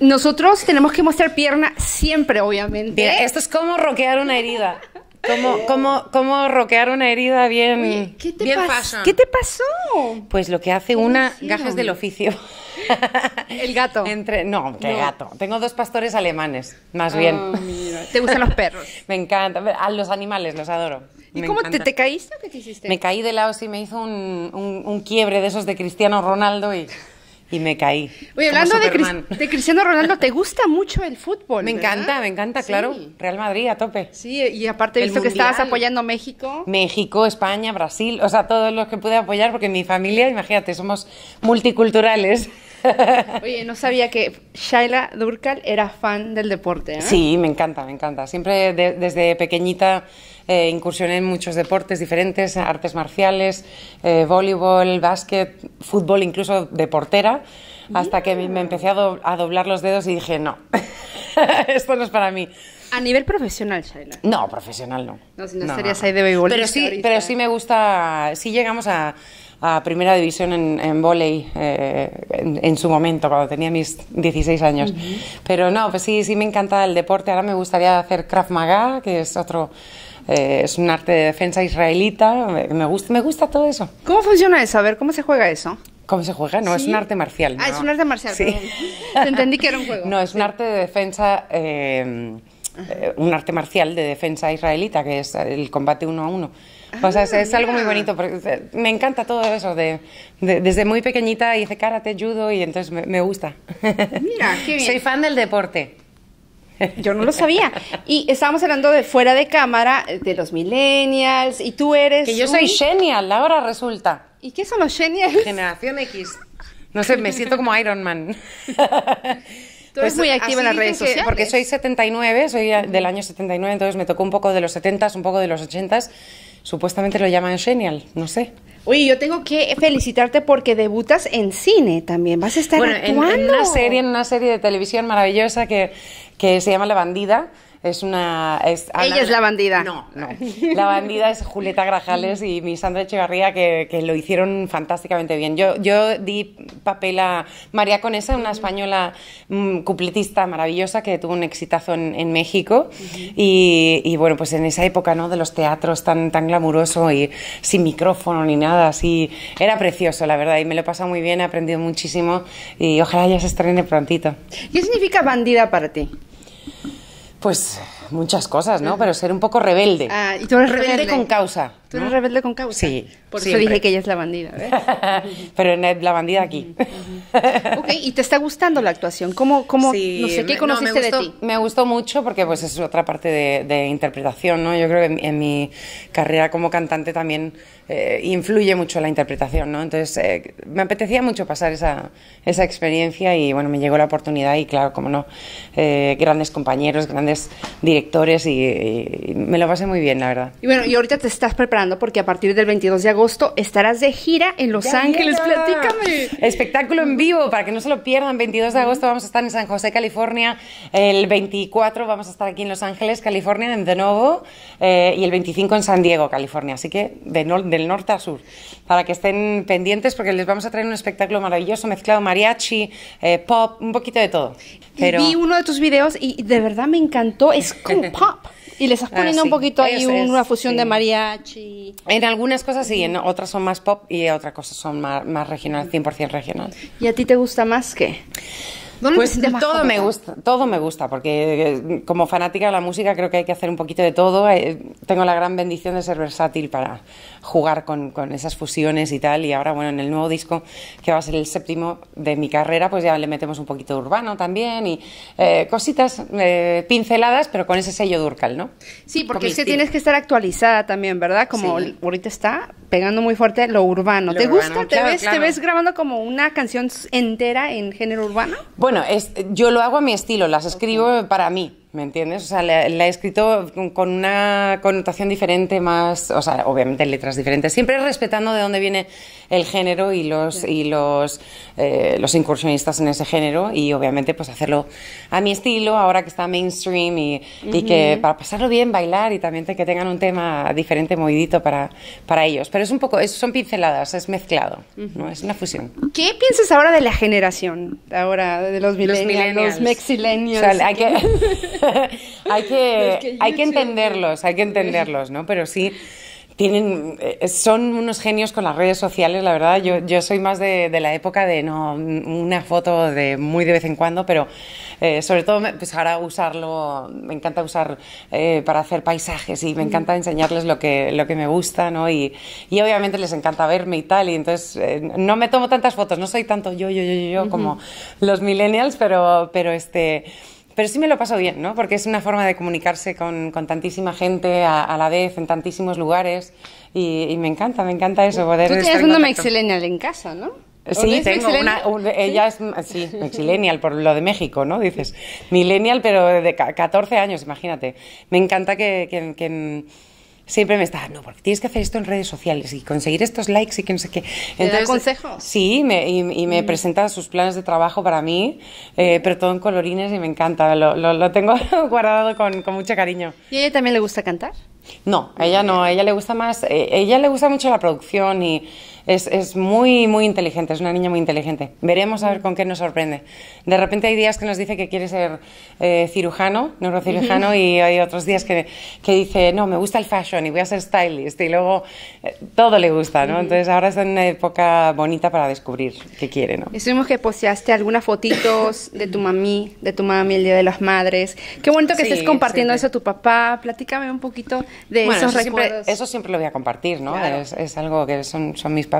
Nosotros tenemos que mostrar pierna siempre, obviamente. esto es como roquear una herida. ¿Cómo, cómo, roquear una herida bien, ¿qué, te bien ¿Qué te pasó? Pues lo que hace una gajes del oficio. El gato. Entre, no, el gato. Tengo dos pastores alemanes, más bien. Ah, ¿Te gustan los perros? me encanta. A los animales, los adoro. ¿Y cómo te, te, caíste o qué hiciste? Me caí de lado y me hizo un, un, un quiebre de esos de Cristiano Ronaldo y y me caí. Oye, hablando de, Cristiano Ronaldo, ¿te gusta mucho el fútbol? Me encanta, me encanta, claro. Real Madrid a tope. Sí, y aparte visto que estabas apoyando México. México, España, Brasil, o sea, todos los que pude apoyar, porque mi familia, imagínate, somos multiculturales. Oye, no sabía que Shaila Durkal era fan del deporte. ¿eh? Sí, me encanta, me encanta. Siempre desde pequeñita eh, incursioné en muchos deportes diferentes, artes marciales, eh, voleibol, básquet, fútbol, incluso deportera, portera, hasta que me empecé a, a doblar los dedos y dije, no, esto no es para mí. A nivel profesional, Shaila. No, profesional no. No, si serías ahí de voleibol. Pero sí, pero sí me gusta, sí llegamos a a primera división en, en volei eh, en, su momento, cuando tenía mis 16 años. Pero no, pues sí, sí me encanta el deporte. Ahora me gustaría hacer Krav Maga, que es otro... Eh, es un arte de defensa israelita, me, gusta, me gusta todo eso. ¿Cómo funciona eso? A ver, ¿cómo se juega eso? ¿Cómo se juega? No, es un arte marcial. Ah, es un arte marcial. Sí. entendí que era un juego. No, es un arte de defensa, eh, un arte marcial de defensa israelita, que es el combate uno a uno. O sea, es, algo muy ah. bonito, porque me encanta todo eso. De, desde muy pequeñita hice karate, judo y entonces me, gusta. Mira, Soy fan del deporte. Yo no lo sabía. Y estábamos hablando de fuera de cámara, eh, de los millennials, y tú eres... Que yo soy genial, ahora resulta. ¿Y qué son los genials? Generación X. No sé, me siento como Iron Man. Tú eres pues, muy activa en las redes sociales. Porque soy 79, soy del año 79, entonces me tocó un poco de los 70s, un poco de los 80s. Supuestamente lo llaman Genial, no sé. Oye, yo tengo que felicitarte porque debutas en cine también. Vas a estar En, una serie, en una serie de televisión maravillosa que, que se llama La Bandida es una. Ella es la bandida. No, La bandida es Julieta Grajales y mi Sandra Echevarría, que, que lo hicieron fantásticamente bien. Yo, yo di papel a María Conesa, una española mm, cupletista maravillosa que tuvo un exitazo en, México. y, y, bueno, pues en esa época, ¿no? De los teatros tan, tan glamuroso y sin micrófono ni nada, así. Era precioso, la verdad. Y me lo he pasado muy bien, he aprendido muchísimo. Y ojalá ya se estrene prontito. ¿Qué significa bandida para ti? Pues muchas cosas, ¿no? Pero ser un poco rebelde. Ah, y tú eres rebelde. rebelde con causa. Tú eres rebelde con causa. Sí. Por eso dije que ella es la bandida. ¿eh? Pero es la bandida aquí. ok, ¿y te está gustando la actuación? ¿Cómo, cómo no sé, qué conociste me gustó, de ti? Me gustó mucho porque pues es otra parte de, interpretación, ¿no? Yo creo que en, mi carrera como cantante también eh, influye mucho la interpretación, ¿no? Entonces, eh, me apetecía mucho pasar esa, esa experiencia y, bueno, me llegó la oportunidad y, claro, como no, grandes compañeros, grandes directores y, y, me lo pasé muy bien, la verdad. Y bueno, y ahorita te estás preparando porque a partir del 22 de agosto estarás de gira en Los Ángeles. Platícame. Espectáculo en vivo, para que no se lo pierdan. 22 de agosto vamos a estar en San José, California. El 24 vamos a estar aquí en Los Ángeles, California, en De Novo. Eh, y el 25 en San Diego, California. Así que del norte a sur. Para que estén pendientes porque les vamos a traer un espectáculo maravilloso mezclado mariachi, eh, pop, un poquito de todo. vi uno de tus videos y de verdad me encantó. Es como pop. Y les estás poniendo ah, un poquito ahí una fusión de mariachi. En algunas cosas sí, en otras son más pop y otras cosas son más, más regional, 100% regional. ¿Y a ti te gusta más qué? pues todo me gusta, todo me gusta, porque eh, como fanática de la música creo que hay que hacer un poquito de todo. Eh, tengo la gran bendición de ser versátil para jugar con, esas fusiones y tal. Y ahora, bueno, en el nuevo disco, que va a ser el séptimo de mi carrera, pues ya le metemos un poquito de urbano también y eh, cositas pinceladas, pero con ese sello Durcal, ¿no? Sí, porque es tienes que estar actualizada también, ¿verdad? Como ahorita está, pegando muy fuerte lo urbano. ¿Te gusta? ¿Te, ves, grabando como una canción entera en género urbano? Bueno, yo lo hago a mi estilo, las escribo para mí. ¿Me entiendes? O sea, la, he escrito con una connotación diferente, más, o sea, obviamente letras diferentes, siempre respetando de dónde viene el género y los y los, eh, los incursionistas en ese género y obviamente pues hacerlo a mi estilo, ahora que está mainstream y, y que para pasarlo bien, bailar y también que tengan un tema diferente, movidito para, para ellos. Pero es un poco, eso son pinceladas, es mezclado, ¿no? Es una fusión. ¿Qué piensas ahora de la generación, ahora de los millennials, los, millennials. O sea, hay que... hay que, hay que entenderlos, hay que entenderlos, ¿no? Pero sí, tienen, eh, son unos genios con las redes sociales, la verdad. Yo, yo soy más de, la época de no una foto de muy de vez en cuando, pero eh, sobre todo pues ahora usarlo, me encanta usar eh, para hacer paisajes y me encanta enseñarles lo que, lo que me gusta, ¿no? Y, y obviamente les encanta verme y tal, y entonces no me tomo tantas fotos, no soy tanto yo, yo, yo, yo, como los millennials, pero, pero este... Pero sí me lo paso bien, ¿no? Porque es una forma de comunicarse con, tantísima gente a, la vez, en tantísimos lugares. Y, me encanta, me encanta eso, poder Tú una mexilenial en casa, ¿no? Sí, tengo una, Ella es sí, mexilenial, por lo de México, ¿no? Dices, millennial, pero de 14 años, imagínate. Me encanta que siempre me está, no, porque tienes que hacer esto en redes sociales y conseguir estos likes y que no sé qué. Entonces, consejos? Sí, y, me presentan mm. presenta sus planes de trabajo para mí, eh, pero todo en colorines y me encanta. Lo, tengo guardado con, mucho cariño. ¿Y a ella también le gusta cantar? No, a ella no, a ella le gusta más, eh, ella le gusta mucho la producción y es, es, muy, muy inteligente, es una niña muy inteligente. Veremos a ver con qué nos sorprende. De repente hay días que nos dice que quiere ser eh, cirujano, neurocirujano, y hay otros días que, que, dice, no, me gusta el fashion y voy a ser stylist. Y luego eh, todo le gusta, ¿no? Entonces ahora es una época bonita para descubrir qué quiere, ¿no? Estuvimos que poseaste algunas fotitos de tu mami, de tu mami el Día de las Madres. Qué bonito que estés compartiendo eso a tu papá. Platícame un poquito de esos eso recuerdos. Siempre, eso siempre lo voy a compartir, ¿no? Es, algo que son, son mis papás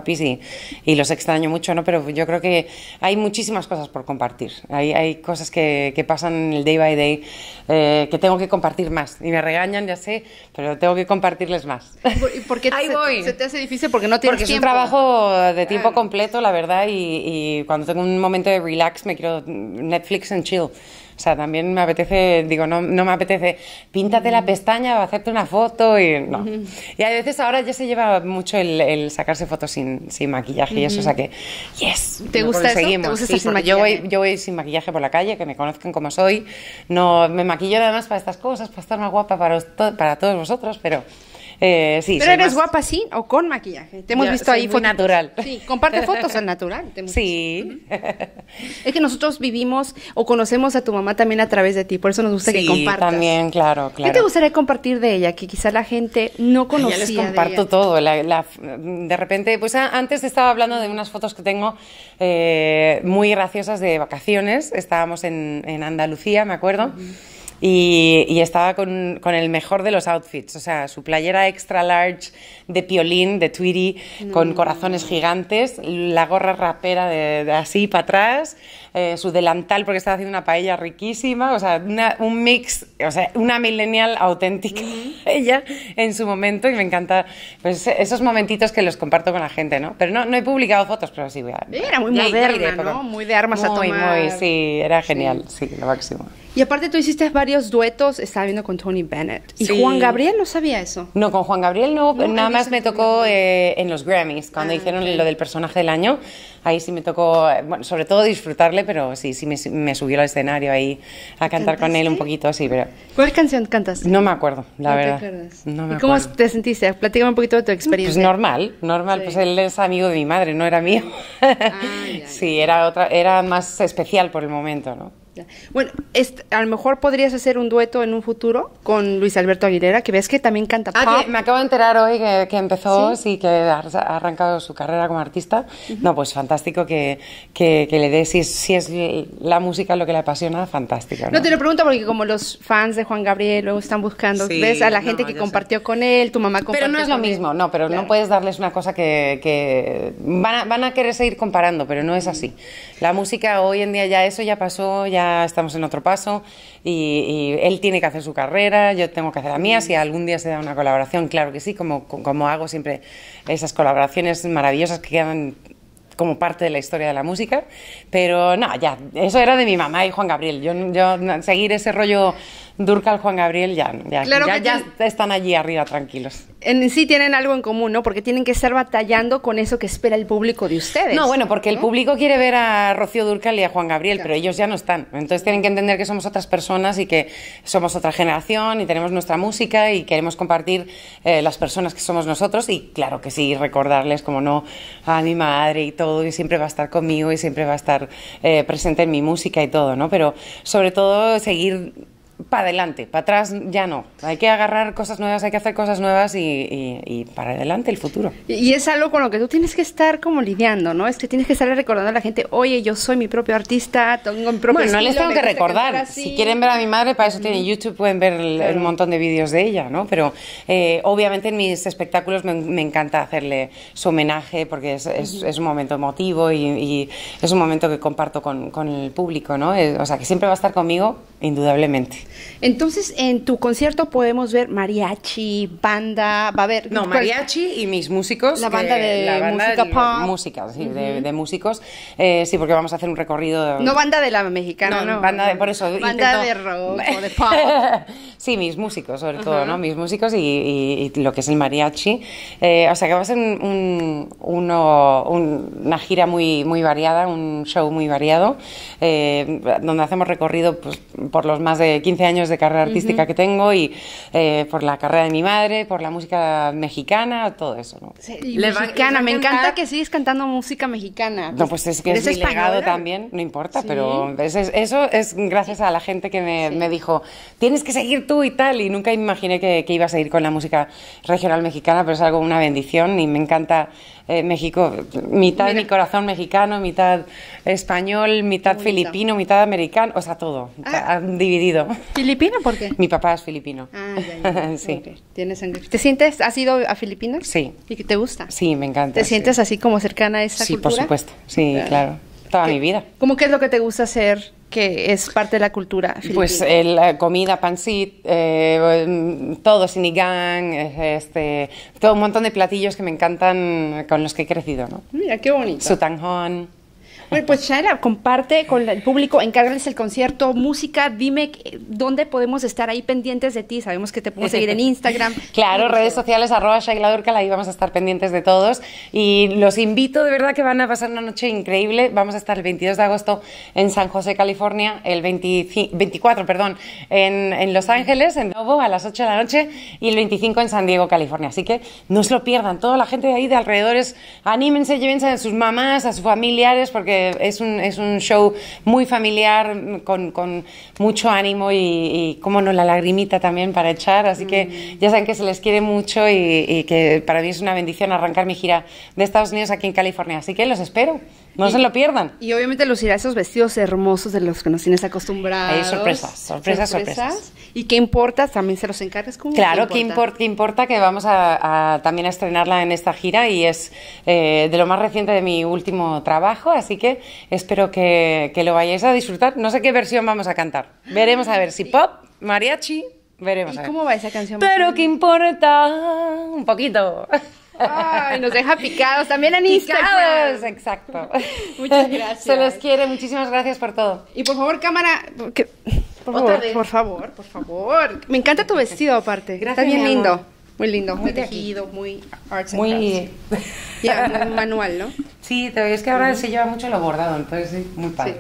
y, los extraño mucho, ¿no? Pero yo creo que hay muchísimas cosas por compartir. Hay, hay cosas que, que pasan el day by day eh, que tengo que compartir más. Y me regañan, ya sé, pero tengo que compartirles más. ¿Y por qué se, te hace difícil? Porque no tienes es un trabajo de tiempo completo, la verdad, y, y cuando tengo un momento de relax me quiero Netflix and chill. O sea, también me apetece, digo, no, no me apetece, píntate la pestaña o hacerte una foto y no. Y a veces ahora ya se lleva mucho el, sacarse fotos sin, maquillaje y eso, o sea que, yes. ¿Te gusta eso? sin yo, voy, yo voy sin maquillaje por la calle, que me conozcan como soy. No, me maquillo nada más para estas cosas, para estar más guapa para, para todos vosotros, pero... Eh, Pero eres guapa sí o con maquillaje. Te hemos visto ahí. fue natural. Sí, comparte fotos al natural. sí. es que nosotros vivimos o conocemos a tu mamá también a través de ti, por eso nos gusta que compartas. también, claro, ¿Qué te gustaría compartir de ella que quizá la gente no conocía? Ya comparto todo. de repente, pues ah, antes estaba hablando de unas fotos que tengo eh, muy graciosas de vacaciones. Estábamos en, Andalucía, me acuerdo. Y, estaba con, con, el mejor de los outfits, o sea, su playera extra large de piolín, de Tweety, con corazones gigantes, la gorra rapera de, así para atrás, eh, su delantal porque estaba haciendo una paella riquísima, o sea, un mix, o sea, una millennial auténtica ella en su momento y me encanta pues, esos momentitos que los comparto con la gente, ¿no? Pero no, no he publicado fotos, pero sí voy a... Era muy moderna, ¿no? Muy de armas a tomar. Muy, sí, era genial, sí lo máximo. Y aparte tú hiciste varios duetos, estaba viendo con Tony Bennett. ¿Y Juan Gabriel no sabía eso? No, con Juan Gabriel no, nada más me tocó eh, en los Grammys, cuando ah, hicieron lo del personaje del año. Ahí sí me tocó, eh, bueno, sobre todo disfrutarle, pero sí, sí me, subió al escenario ahí a cantar con él un poquito, así, pero... ¿Cuál canción cantas? No me acuerdo, la no verdad. no me ¿Y cómo te sentiste? Platícame un poquito de tu pues experiencia. Pues normal, normal, pues él es amigo de mi madre, no era mío. Ah, sí, era, otra, era más especial por el momento, ¿no? Bueno, a lo mejor podrías hacer un dueto en un futuro con Luis Alberto Aguilera, que ves que también canta Ah, me acabo de enterar hoy que, empezó, ¿Sí? que ha, arrancado su carrera como artista. No, pues fantástico que, le des si, es la música lo que le apasiona, fantástico. ¿no? te lo pregunto porque como los fans de Juan Gabriel luego están buscando, ves a la gente que compartió con él, tu mamá compartió Pero no es lo mismo, no, pero no puedes darles una cosa que, van, van a querer seguir comparando, pero no es así. La música hoy en día ya eso ya pasó, ya estamos en otro paso y, él tiene que hacer su carrera, yo tengo que hacer la mía. Si algún día se da una colaboración, claro que sí, como, hago siempre esas colaboraciones maravillosas que quedan como parte de la historia de la música, pero no, ya, eso era de mi mamá y Juan Gabriel. Yo, yo seguir ese rollo Durcal, Juan Gabriel, ya, ya, ya, están allí arriba tranquilos. En sí tienen algo en común, ¿no? Porque tienen que estar batallando con eso que espera el público de ustedes. No, bueno, porque el público quiere ver a Rocío Durcal y a Juan Gabriel, pero ellos ya no están. Entonces tienen que entender que somos otras personas y que somos otra generación y tenemos nuestra música y queremos compartir eh, las personas que somos nosotros y claro que sí, recordarles como no a mi madre y todo y siempre va a estar conmigo y siempre va a estar eh, presente en mi música y todo, ¿no? Pero sobre todo seguir para adelante, para atrás ya no. Hay que agarrar cosas nuevas, hay que hacer cosas nuevas y, para adelante el futuro. Y es algo con lo que tú tienes que estar como lidiando, ¿no? Es que tienes que estar recordando a la gente, oye, yo soy mi propio artista, tengo mi propio Bueno, no les tengo que recordar. Si quieren ver a mi madre, para eso tienen YouTube, pueden ver un montón de vídeos de ella, ¿no? Pero eh, obviamente en mis espectáculos me, encanta hacerle su homenaje porque es, un momento emotivo y, es un momento que comparto con, con el público, ¿no? Eh, o sea, que siempre va a estar conmigo, indudablemente. Entonces, en tu concierto podemos ver mariachi, banda, va a haber... No, mariachi y mis músicos. La banda de, la música de, músicos. Eh, sí, porque vamos a hacer un recorrido... No banda de la mexicana, no. banda de, por eso... Banda de rock o de pop. sí, mis músicos, sobre todo, ¿no? Mis músicos y, lo que es el mariachi. Eh, o sea, que va a ser un, uno, una gira muy, muy variada, un show muy variado, eh, donde hacemos recorrido pues, por los más de 15 años de carrera artística que tengo y eh, por la carrera de mi madre, por la música mexicana, todo eso. ¿no? mexicana, me encanta que sigues cantando música mexicana. No, pues es que es mi legado también, no importa, pero eso es gracias a la gente que me, dijo, tienes que seguir tú y tal, y nunca imaginé que, que iba a seguir con la música regional mexicana, pero es algo, una bendición y me encanta eh, México, mitad de mi corazón mexicano, mitad español, mitad filipino, mitad americano, o sea, todo, ah. han dividido. ¿Filipino por qué? Mi papá es filipino. Ah, ya, ya. sí. ¿Tienes sangre? ¿Te sientes, has ido a Filipinas? Sí. ¿Y te gusta? Sí, me encanta. ¿Te sientes así como cercana a esa sí, cultura? Sí, por supuesto, sí, claro. Toda mi vida. ¿Cómo qué es lo que te gusta hacer que es parte de la cultura Pues eh, la comida, pancit, eh, em, todo sinigang, este, todo un montón de platillos que me encantan, con los que he crecido, ¿no? Mira, qué bonito. Sutanjón. Bueno, pues Shaila, comparte con el público, encárgales el concierto, música, dime eh, dónde podemos estar ahí pendientes de ti. Sabemos que te podemos seguir en Instagram. claro, redes sociales, arroba Shaila Durcal, ahí vamos a estar pendientes de todos. Y los invito, de verdad que van a pasar una noche increíble. Vamos a estar el 22 de agosto en San José, California, el 24, perdón, en, en Los Ángeles, en Novo, a las 8 de la noche, y el 25 en San Diego, California. Así que no se lo pierdan, toda la gente de ahí, de alrededores, anímense, llévense a sus mamás, a sus familiares, porque es un, show muy familiar, con, mucho ánimo y, como no, la lagrimita también para echar. Así que mm. ya saben que se les quiere mucho y que para mí es una bendición arrancar mi gira de Estados Unidos aquí en California. Así que los espero. No se lo pierdan. Y obviamente lucirá esos vestidos hermosos de los que nos tienes acostumbrados. Hay sorpresas, sorpresas, sorpresas. ¿Y qué importa? También se los encargas con Claro, ¿qué importa? Que importa que vamos a, también a estrenarla en esta gira y es eh, de lo más reciente de mi último trabajo, así que espero que, lo vayáis a disfrutar. No sé qué versión vamos a cantar. Veremos a ver si pop, mariachi, veremos. a ver. cómo va esa canción? Pero qué importa, un poquito nos deja picados también en Exacto. Muchas gracias. Se los quiere, muchísimas gracias por todo. Y por favor, cámara. por, favor, por favor, por favor. Me encanta tu vestido aparte. Gracias, Está bien lindo. Muy lindo, muy, tejido, muy muy, manual, ¿no? Sí, es que ahora se lleva mucho lo bordado, entonces sí, muy padre.